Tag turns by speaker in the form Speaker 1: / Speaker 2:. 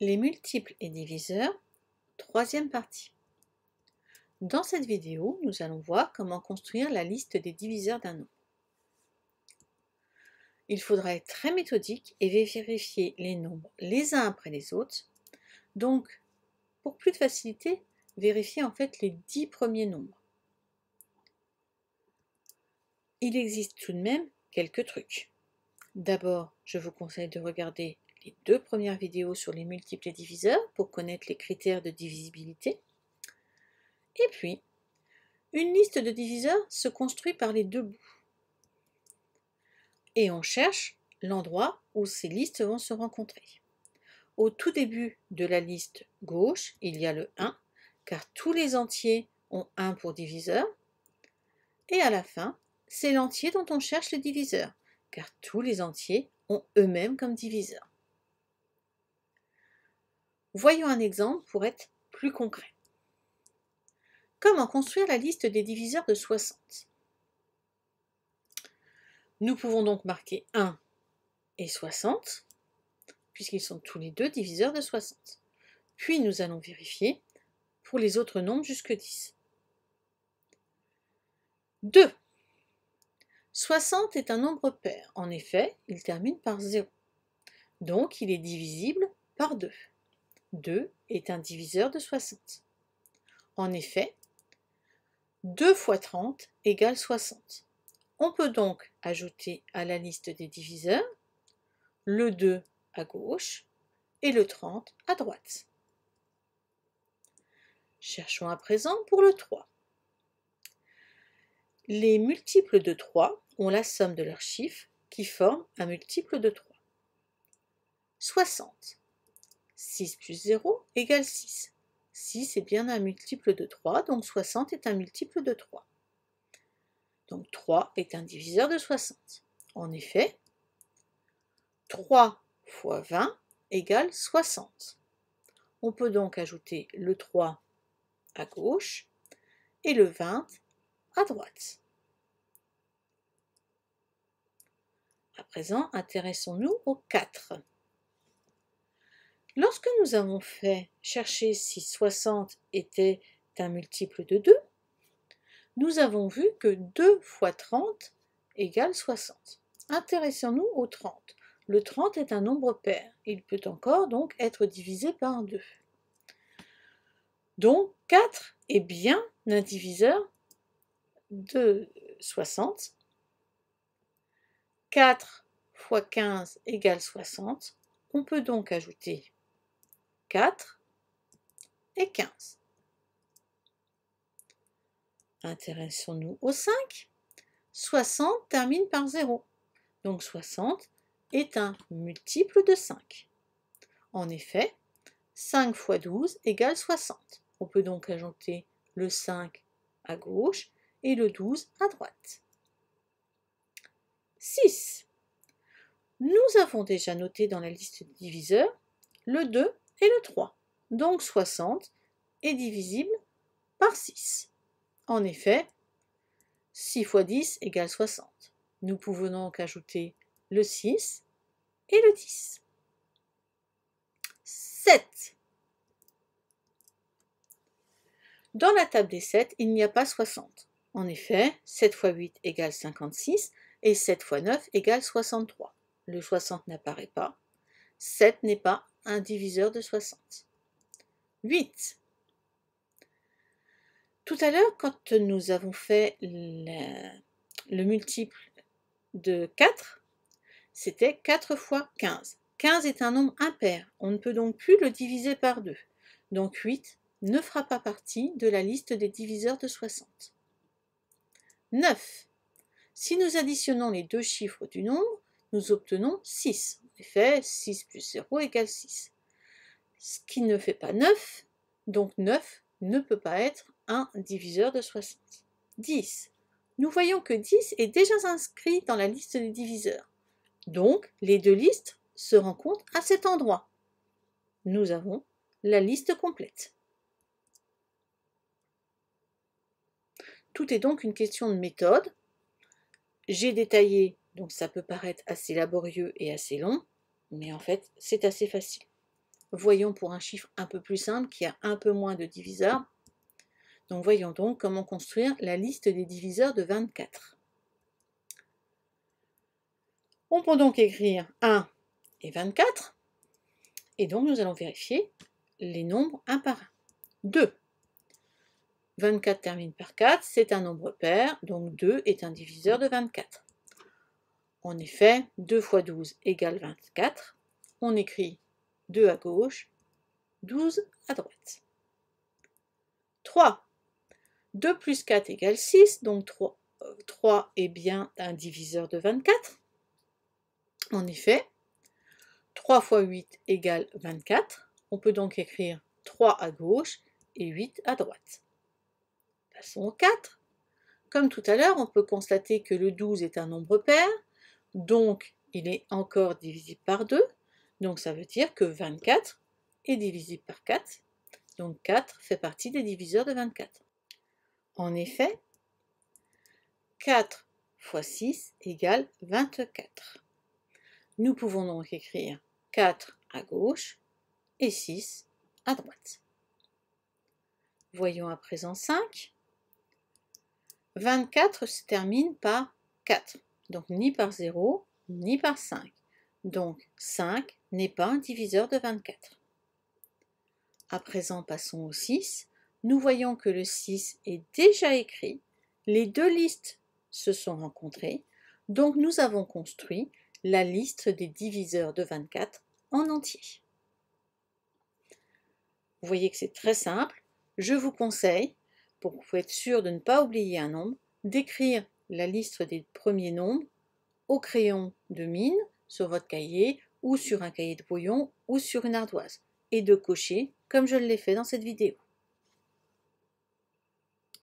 Speaker 1: Les multiples et diviseurs, troisième partie. Dans cette vidéo, nous allons voir comment construire la liste des diviseurs d'un nombre. Il faudra être très méthodique et vérifier les nombres les uns après les autres. Donc, pour plus de facilité, vérifiez en fait les dix premiers nombres. Il existe tout de même quelques trucs. D'abord, je vous conseille de regarder les deux premières vidéos sur les multiples et diviseurs pour connaître les critères de divisibilité. Et puis, une liste de diviseurs se construit par les deux bouts. Et on cherche l'endroit où ces listes vont se rencontrer. Au tout début de la liste gauche, il y a le 1, car tous les entiers ont 1 pour diviseur. Et à la fin, c'est l'entier dont on cherche le diviseur, car tous les entiers ont eux-mêmes comme diviseur. Voyons un exemple pour être plus concret. Comment construire la liste des diviseurs de 60 Nous pouvons donc marquer 1 et 60, puisqu'ils sont tous les deux diviseurs de 60. Puis nous allons vérifier pour les autres nombres jusque 10. 2. 60 est un nombre pair. En effet, il termine par 0. Donc il est divisible par 2. 2 est un diviseur de 60. En effet, 2 fois 30 égale 60. On peut donc ajouter à la liste des diviseurs le 2 à gauche et le 30 à droite. Cherchons à présent pour le 3. Les multiples de 3 ont la somme de leurs chiffres qui forment un multiple de 3. 60. 6 plus 0 égale 6. 6 est bien un multiple de 3, donc 60 est un multiple de 3. Donc 3 est un diviseur de 60. En effet, 3 fois 20 égale 60. On peut donc ajouter le 3 à gauche et le 20 à droite. À présent, intéressons-nous au 4. Lorsque nous avons fait chercher si 60 était un multiple de 2, nous avons vu que 2 fois 30 égale 60. Intéressons-nous au 30. Le 30 est un nombre pair. Il peut encore donc être divisé par 2. Donc 4 est bien un diviseur de 60. 4 fois 15 égale 60. On peut donc ajouter 4 et 15. Intéressons-nous au 5. 60 termine par 0. Donc 60 est un multiple de 5. En effet, 5 fois 12 égale 60. On peut donc ajouter le 5 à gauche et le 12 à droite. 6. Nous avons déjà noté dans la liste de diviseurs le 2 le 3, donc 60 est divisible par 6. En effet, 6 fois 10 égale 60. Nous pouvons donc ajouter le 6 et le 10. 7. Dans la table des 7, il n'y a pas 60. En effet, 7 fois 8 égale 56 et 7 fois 9 égale 63. Le 60 n'apparaît pas. 7 n'est pas diviseur de 60. 8. Tout à l'heure, quand nous avons fait le, le multiple de 4, c'était 4 fois 15. 15 est un nombre impair, on ne peut donc plus le diviser par 2. Donc 8 ne fera pas partie de la liste des diviseurs de 60. 9. Si nous additionnons les deux chiffres du nombre, nous obtenons 6 fait 6 plus 0 égale 6. Ce qui ne fait pas 9, donc 9 ne peut pas être un diviseur de 60. 10. Nous voyons que 10 est déjà inscrit dans la liste des diviseurs. Donc, les deux listes se rencontrent à cet endroit. Nous avons la liste complète. Tout est donc une question de méthode. J'ai détaillé, donc ça peut paraître assez laborieux et assez long. Mais en fait, c'est assez facile. Voyons pour un chiffre un peu plus simple qui a un peu moins de diviseurs. Donc voyons donc comment construire la liste des diviseurs de 24. On peut donc écrire 1 et 24. Et donc nous allons vérifier les nombres un par un. 2. 24 termine par 4, c'est un nombre pair, donc 2 est un diviseur de 24. En effet, 2 fois 12 égale 24. On écrit 2 à gauche, 12 à droite. 3. 2 plus 4 égale 6, donc 3, 3 euh, est bien un diviseur de 24. En effet, 3 fois 8 égale 24. On peut donc écrire 3 à gauche et 8 à droite. Passons au 4. Comme tout à l'heure, on peut constater que le 12 est un nombre pair. Donc, il est encore divisible par 2. Donc, ça veut dire que 24 est divisible par 4. Donc, 4 fait partie des diviseurs de 24. En effet, 4 fois 6 égale 24. Nous pouvons donc écrire 4 à gauche et 6 à droite. Voyons à présent 5. 24 se termine par 4 donc ni par 0, ni par 5. Donc 5 n'est pas un diviseur de 24. À présent, passons au 6. Nous voyons que le 6 est déjà écrit. Les deux listes se sont rencontrées. Donc nous avons construit la liste des diviseurs de 24 en entier. Vous voyez que c'est très simple. Je vous conseille, pour être sûr de ne pas oublier un nombre, d'écrire la liste des premiers nombres au crayon de mine sur votre cahier ou sur un cahier de brouillon ou sur une ardoise et de cocher comme je l'ai fait dans cette vidéo.